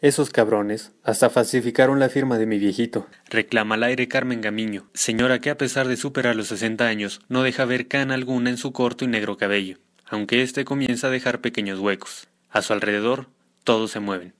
Esos cabrones hasta falsificaron la firma de mi viejito. Reclama el aire Carmen Gamiño, señora que a pesar de superar los sesenta años no deja ver cana alguna en su corto y negro cabello, aunque éste comienza a dejar pequeños huecos. A su alrededor, todos se mueven.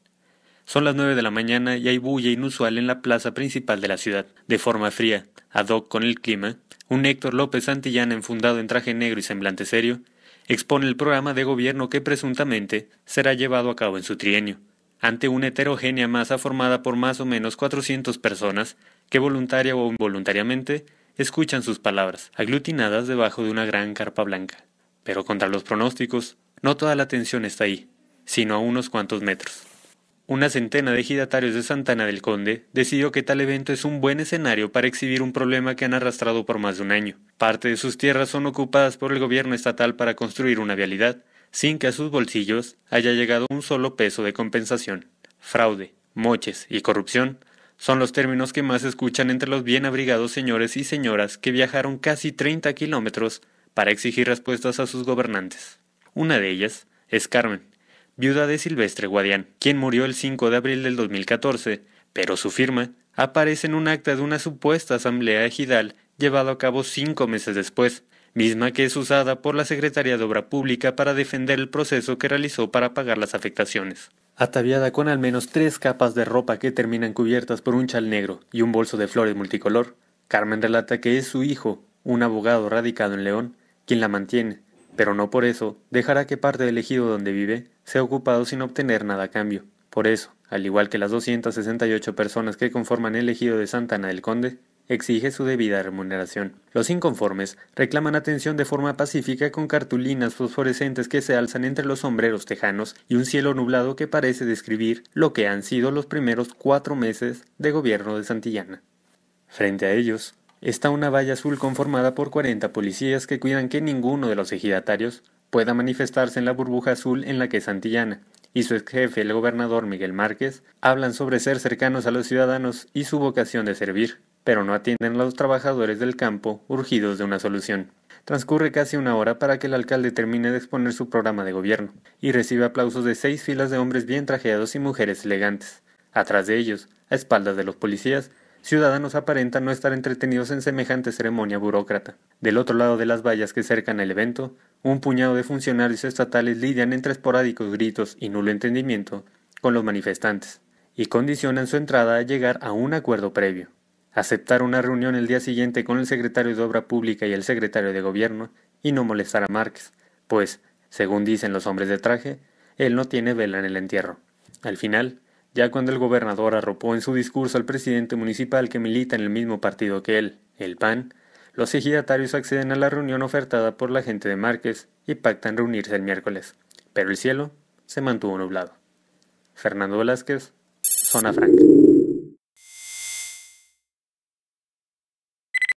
Son las nueve de la mañana y hay bulla inusual en la plaza principal de la ciudad. De forma fría, ad hoc con el clima, un Héctor López Antillana enfundado en traje negro y semblante serio, expone el programa de gobierno que presuntamente será llevado a cabo en su trienio ante una heterogénea masa formada por más o menos 400 personas que voluntaria o involuntariamente escuchan sus palabras, aglutinadas debajo de una gran carpa blanca. Pero contra los pronósticos, no toda la atención está ahí, sino a unos cuantos metros. Una centena de ejidatarios de Santana del Conde decidió que tal evento es un buen escenario para exhibir un problema que han arrastrado por más de un año. Parte de sus tierras son ocupadas por el gobierno estatal para construir una vialidad, sin que a sus bolsillos haya llegado un solo peso de compensación. Fraude, moches y corrupción son los términos que más escuchan entre los bien abrigados señores y señoras que viajaron casi 30 kilómetros para exigir respuestas a sus gobernantes. Una de ellas es Carmen, viuda de Silvestre Guadián, quien murió el 5 de abril del 2014, pero su firma aparece en un acta de una supuesta asamblea ejidal llevado a cabo cinco meses después, misma que es usada por la Secretaría de Obra Pública para defender el proceso que realizó para pagar las afectaciones. Ataviada con al menos tres capas de ropa que terminan cubiertas por un chal negro y un bolso de flores multicolor, Carmen relata que es su hijo, un abogado radicado en León, quien la mantiene, pero no por eso dejará que parte del ejido donde vive sea ocupado sin obtener nada a cambio. Por eso, al igual que las 268 personas que conforman el ejido de Santana del Conde, exige su debida remuneración. Los inconformes reclaman atención de forma pacífica con cartulinas fosforescentes que se alzan entre los sombreros tejanos y un cielo nublado que parece describir lo que han sido los primeros cuatro meses de gobierno de Santillana. Frente a ellos, está una valla azul conformada por 40 policías que cuidan que ninguno de los ejidatarios pueda manifestarse en la burbuja azul en la que Santillana y su ex jefe, el gobernador Miguel Márquez, hablan sobre ser cercanos a los ciudadanos y su vocación de servir pero no atienden a los trabajadores del campo urgidos de una solución. Transcurre casi una hora para que el alcalde termine de exponer su programa de gobierno, y recibe aplausos de seis filas de hombres bien trajeados y mujeres elegantes. Atrás de ellos, a espaldas de los policías, ciudadanos aparentan no estar entretenidos en semejante ceremonia burócrata. Del otro lado de las vallas que cercan el evento, un puñado de funcionarios estatales lidian entre esporádicos gritos y nulo entendimiento con los manifestantes, y condicionan su entrada a llegar a un acuerdo previo aceptar una reunión el día siguiente con el secretario de Obra Pública y el secretario de Gobierno y no molestar a Márquez, pues, según dicen los hombres de traje, él no tiene vela en el entierro. Al final, ya cuando el gobernador arropó en su discurso al presidente municipal que milita en el mismo partido que él, el PAN, los ejidatarios acceden a la reunión ofertada por la gente de Márquez y pactan reunirse el miércoles, pero el cielo se mantuvo nublado. Fernando Velázquez, Zona Franca.